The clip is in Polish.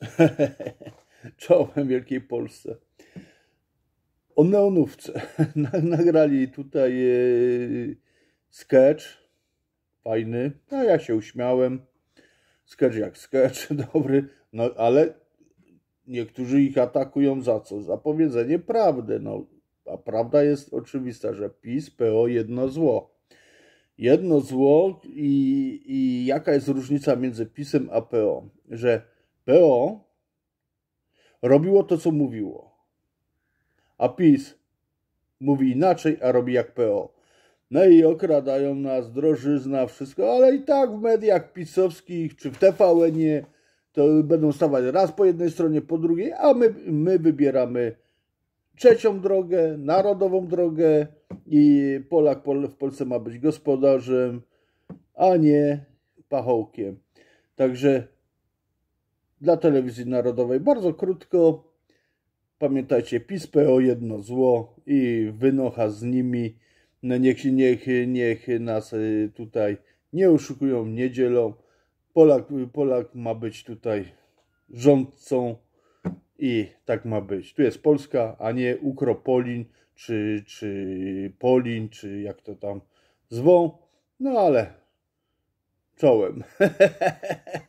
czołem Wielkiej Polsce. O neonówce. Nagrali tutaj e, sketch. Fajny. No ja się uśmiałem. Sketch jak sketch, dobry. No ale niektórzy ich atakują za co? Za powiedzenie prawdy. No, a prawda jest oczywista, że PiS, PO jedno zło jedno zło i, i, jaka jest różnica między PiSem a PO, że PO robiło to, co mówiło. A PiS mówi inaczej, a robi jak PO. No i okradają nas, drożyzna, wszystko, ale i tak w mediach pisowskich czy w TVN-ie to będą stawać raz po jednej stronie, po drugiej, a my, my wybieramy trzecią drogę, narodową drogę i Polak w Polsce ma być gospodarzem, a nie pachołkiem. Także dla telewizji narodowej. Bardzo krótko. Pamiętajcie, PiS o jedno zło i wynocha z nimi. No niech, niech, niech nas y, tutaj nie oszukują, nie dzielą. Polak, Polak ma być tutaj rządcą i tak ma być. Tu jest Polska, a nie Ukropolin, czy, czy Polin, czy jak to tam zwą. No ale czołem.